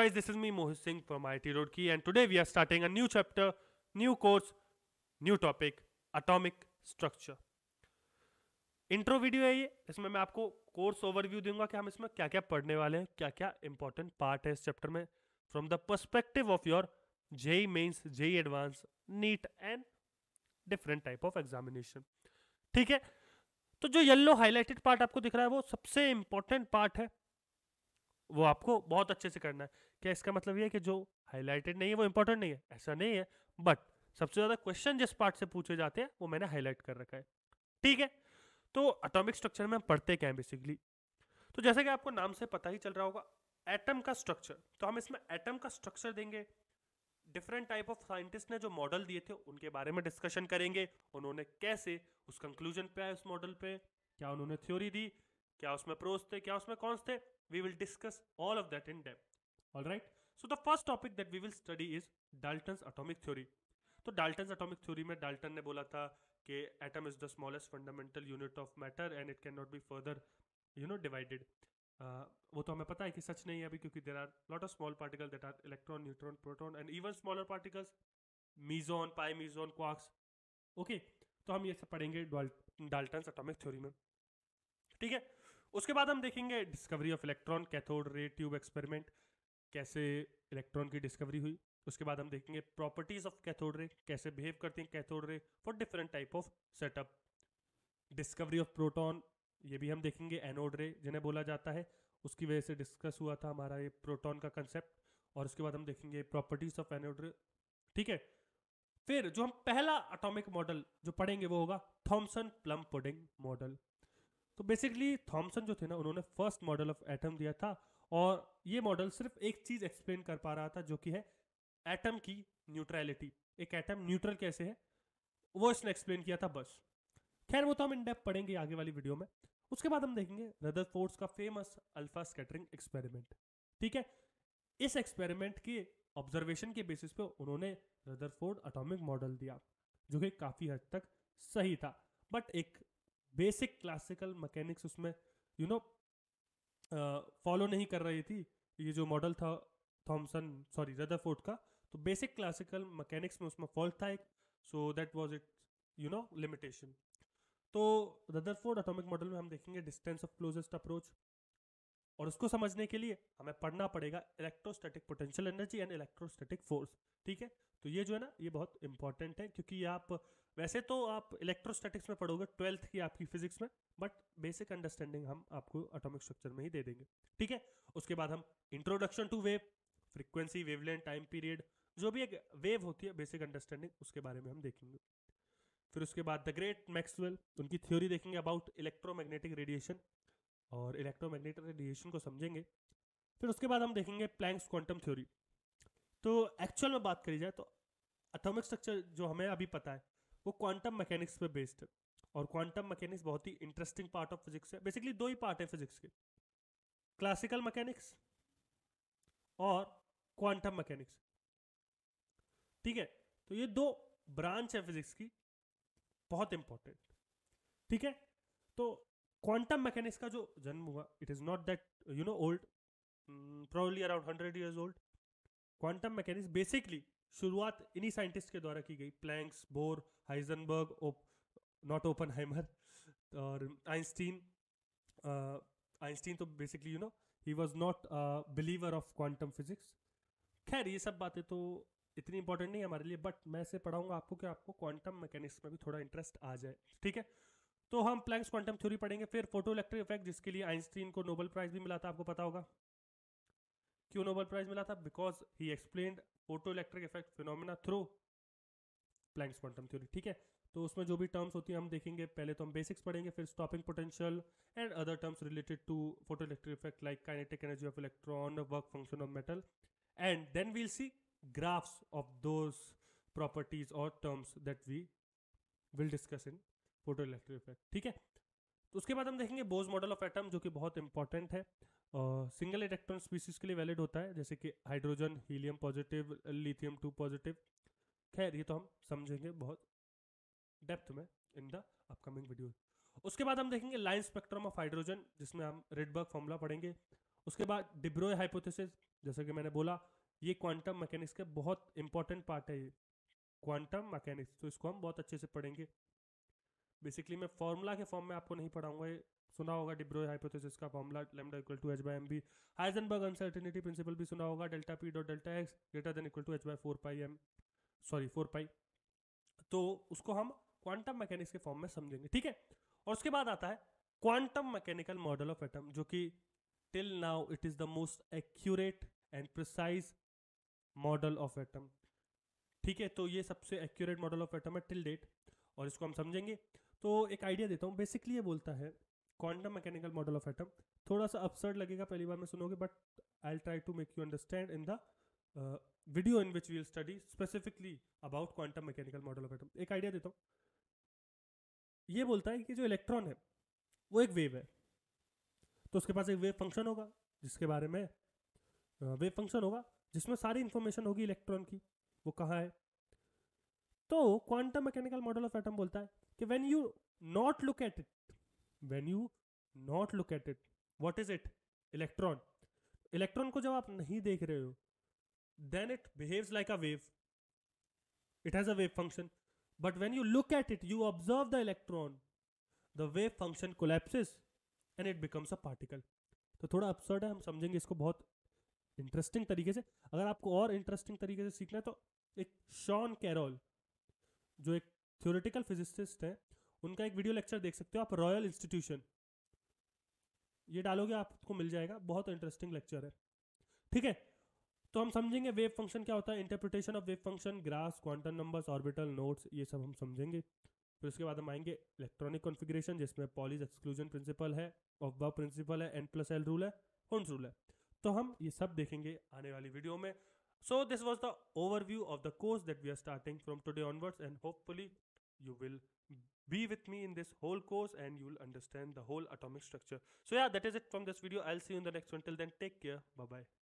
Guys guys, this is me Mohit Singh from road की and today we are starting a new chapter new course new topic atomic structure intro video है ये इसमें मैं आपको course overview दूंगा कि हम इसमें क्या क्या पढ़ने वाले हैं क्या क्या इंपॉर्टेंट पार्ट है इस चैप्टर में from the perspective of your JEE Mains JEE Advance NEET and different type of examination ठीक है तो जो येल्लो हाईलाइटेड पार्ट आपको दिख रहा है वो सबसे इंपॉर्टेंट पार्ट है वो आपको बहुत अच्छे से करना है क्या इसका मतलब ये है कि जो हाईलाइटेड नहीं है वो इंपॉर्टेंट नहीं है ऐसा नहीं है बट सबसे ज़्यादा क्वेश्चन जिस पार्ट से पूछे जाते हैं वो मैंने हाईलाइट कर रखा है ठीक है तो अटोमिक स्ट्रक्चर में हम पढ़ते क्या है बेसिकली तो जैसा कि आपको नाम से पता ही चल रहा होगा एटम का स्ट्रक्चर तो हम इसमें एटम का स्ट्रक्चर देंगे डिफरेंट टाइप ऑफ साइंटिस्ट ने जो मॉडल दिए थे उनके बारे में डिस्कशन करेंगे उन्होंने कैसे उस कंक्लूजन पे आए उस मॉडल पे क्या उन्होंने थ्योरी दी क्या उसमें प्रोस थे क्या उसमें कॉन्स थे we will discuss all of that in depth all right so the first topic that we will study is Dalton atomic theory तो डाल्टन अटोमिक थ्योरी में डाल्टन ने बोला था कि atom is the smallest fundamental unit of matter and it can not be further you know divided वो तो हमें पता है कि सच नहीं है अभी क्योंकि there are lot of small particle that are electron neutron proton and even smaller particles meson pi meson quarks okay तो हम ये सब पढ़ेंगे डाल्टन अटोमिक थ्योरी में ठीक है उसके बाद हम देखेंगे discovery of electron cathode ray tube experiment कैसे इलेक्ट्रॉन की डिस्कवरी हुई उसके बाद हम देखेंगे प्रॉपर्टीज ऑफ कैथोड रे कैसे बिहेव करती हैं cathode ray for different type of setup discovery of proton ये भी हम देखेंगे एनोड रे जिन्हें बोला जाता है उसकी वजह से डिस्कस हुआ था हमारा ये प्रोटोन का कंसेप्ट और उसके बाद हम देखेंगे प्रॉपर्टीज ऑफ एनोड रे ठीक है फिर जो हम पहला अटोमिक मॉडल जो पढ़ेंगे वो होगा थॉमसन प्लम पुडिंग मॉडल तो बेसिकली थॉमसन जो थे ना उन्होंने फर्स्ट मॉडल ऑफ एटम दिया था और ये मॉडल सिर्फ एक चीज एक्सप्लेन कर पा रहा था जो कि है एटम की न्यूट्रैलिटी एक एटम न्यूट्रल कैसे है वो इसने एक्सप्लेन किया था बस खैर वो तो हम इनडेप पढ़ेंगे आगे वाली वीडियो में उसके बाद हम देखेंगे रदर फोर्स का फेमस अल्फा स्कैटरिंग एक्सपेरिमेंट ठीक है इस एक्सपेरिमेंट के ऑब्जर्वेशन के बेसिस पे उन्होंने रदरफोर्ड एटॉमिक मॉडल दिया जो कि काफ़ी हद तक सही था बट एक बेसिक क्लासिकल मैकेनिक्स उसमें यू नो फॉलो नहीं कर रही थी ये जो मॉडल था थॉमसन सॉरी रदरफोर्ड का तो बेसिक क्लासिकल मैकेनिक्स में उसमें फॉल्ट था एक so that was it you know limitation तो रदरफोर्ड एटॉमिक मॉडल में हम देखेंगे डिस्टेंस ऑफ क्लोजेस्ट अप्रोच और उसको समझने के लिए हमें पढ़ना पड़ेगा electrostatic potential energy and electrostatic force ठीक है तो ये जो है ना ये बहुत इंपॉर्टेंट है क्योंकि आप वैसे तो आप इलेक्ट्रोस्टैटिक्स में पढ़ोगे ट्वेल्थ की आपकी फिजिक्स में बट बेसिक अंडरस्टैंडिंग हम आपको एटॉमिक स्ट्रक्चर में ही दे देंगे ठीक है उसके बाद हम introduction to wave frequency wavelength time period जो भी एक वेव होती है बेसिक अंडरस्टैंडिंग उसके बारे में हम देखेंगे फिर उसके बाद द ग्रेट मैक्सवेल उनकी थ्योरी देखेंगे अबाउट इलेक्ट्रोमैग्नेटिक रेडिएशन और इलेक्ट्रोमैग्नेटिक रेडिएशन को समझेंगे फिर उसके बाद हम देखेंगे प्लैंक्स क्वांटम थ्योरी तो एक्चुअल में बात करी जाए तो एटॉमिक स्ट्रक्चर जो हमें अभी पता है वो क्वांटम मैकेनिक्स पे बेस्ड है और क्वांटम मैकेनिक्स बहुत ही इंटरेस्टिंग पार्ट ऑफ फिजिक्स है बेसिकली दो ही पार्ट है फिजिक्स के क्लासिकल मैकेनिक्स और क्वांटम मैकेनिक्स ठीक है तो ये दो ब्रांच है फिजिक्स की बहुत इंपॉर्टेंट ठीक है तो क्वांटम मैकेनिक्स का जो जन्म हुआ it is not that you know old probably around hundred years old quantum mechanics basically शुरुआत इन्हीं साइंटिस्ट के द्वारा की गई प्लैंक्स बोर हाइजनबर्ग ओप नॉट ओपन हाइमर और आइंस्टीन आइंस्टीन तो basically you know he was not believer of quantum physics खैर ये सब बातें तो इतनी इंपॉर्टेंट नहीं है हमारे लिए बट मैं इसे पढ़ाऊंगा आपको कि आपको क्वांटम मैकेनिक्स में भी थोड़ा इंटरेस्ट आ जाए ठीक है तो हम प्लैंक्स क्वांटम थ्योरी पढ़ेंगे फिर फोटो इलेक्ट्रिक इफेक्ट जिसके लिए आइंस्टीन को नोबल प्राइज भी मिला था आपको पता होगा क्यों नोबल प्राइज मिला था because he explain photo electric effect phenomena through Planck's quantum theory ठीक है तो उसमें जो भी टर्म्स होती है हम देखेंगे पहले तो हम बेसिक्स पढ़ेंगे फिर stopping potential and other terms related to photo electric effect like kinetic energy of electron work function of metal and then we'll see graphs of those properties और terms that we will discuss in photo electric effect ठीक है तो उसके बाद हम देखेंगे बोज model of atom जो कि बहुत इंपॉर्टेंट है सिंगल इलेक्ट्रॉन स्पीसीज के लिए वैलिड होता है जैसे कि hydrogen helium positive lithium two positive खैर ये तो हम समझेंगे बहुत डेप्थ में इन द अपकमिंग वीडियो उसके बाद हम देखेंगे लाइन स्पेक्ट्रम ऑफ हाइड्रोजन जिसमें हम रेडबर्ग फॉर्मूला पढ़ेंगे उसके बाद डिब्रोय हाइपोथेसिस जैसे कि मैंने बोला ये क्वांटम मैकेनिक्स का बहुत इंपॉर्टेंट पार्ट है ये क्वांटम मैकेनिक्स तो इसको हम बहुत अच्छे से पढ़ेंगे बेसिकली मैं फॉर्मूला के फॉर्म में आपको नहीं पढ़ाऊंगा सुना होगा डिब्रो हाइपोथेसिस का formula lambda equal to h by m b Heisenberg uncertainty principle भी सुना होगा delta p dot delta x greater than equal to h by four pi m sorry four pi तो उसको हम क्वांटम मैकेनिक्स के form में समझेंगे ठीक है और उसके बाद आता है quantum mechanical model of atom जो कि till now it is the most accurate and precise model of atom ठीक है तो ये सबसे एक्यूरेट मॉडल ऑफ एटम है टिल डेट और इसको हम समझेंगे तो एक आइडिया देता हूँ बेसिकली ये बोलता है quantum mechanical model of atom थोड़ा सा अपसर्ड लगेगा पहली बार में सुनोगे but I try to make you understand in the video in which we'll study specifically about quantum mechanical model of atom एक आइडिया देता हूँ ये बोलता है कि जो इलेक्ट्रॉन है वो एक वेव है तो उसके पास एक वेव फंक्शन होगा जिसके बारे में वेव uh, फंक्शन होगा जिसमें सारी इन्फॉर्मेशन होगी इलेक्ट्रॉन की वो कहाँ है तो quantum mechanical model of atom बोलता है कि when you not look at it when you not look at it what is it electron electron को जब आप नहीं देख रहे हो then it behaves like a wave it has a wave function but when you look at it you observe the electron the wave function collapses and it becomes a particle तो थोड़ा absurd है हम समझेंगे इसको बहुत interesting तरीके से अगर आपको और इंटरेस्टिंग तरीके से सीखना है तो एक शॉन कैरोल जो एक थियोरेटिकल फिजिसिस्ट है उनका एक वीडियो लेक्चर देख सकते हो आप रॉयल इंस्टीट्यूशन ये डालोगे आपको मिल जाएगा बहुत इंटरेस्टिंग लेक्चर है ठीक है तो हम समझेंगे वेव फंक्शन क्या होता है इंटरप्रिटेशन ऑफ वेव फंक्शन ग्रास क्वांटम नंबर्स ऑर्बिटल नोट्स ये सब हम समझेंगे फिर उसके बाद हम आएंगे इलेक्ट्रॉनिक कॉन्फिग्रेशन जिसमें पॉलीज एक्सक्लूजन प्रिंसिपल है ऑफ प्रिंसिपल है एन प्लस एल रूल है होन्स रूल है तो हम ये सब देखेंगे आने वाली वीडियो में So this was the overview of the course that we are starting from today onwards and hopefully you will be with me in this whole course and you will understand the whole atomic structure. So yeah, that is it from this video. I'll see you in the next one. Till then, take care. Bye-bye.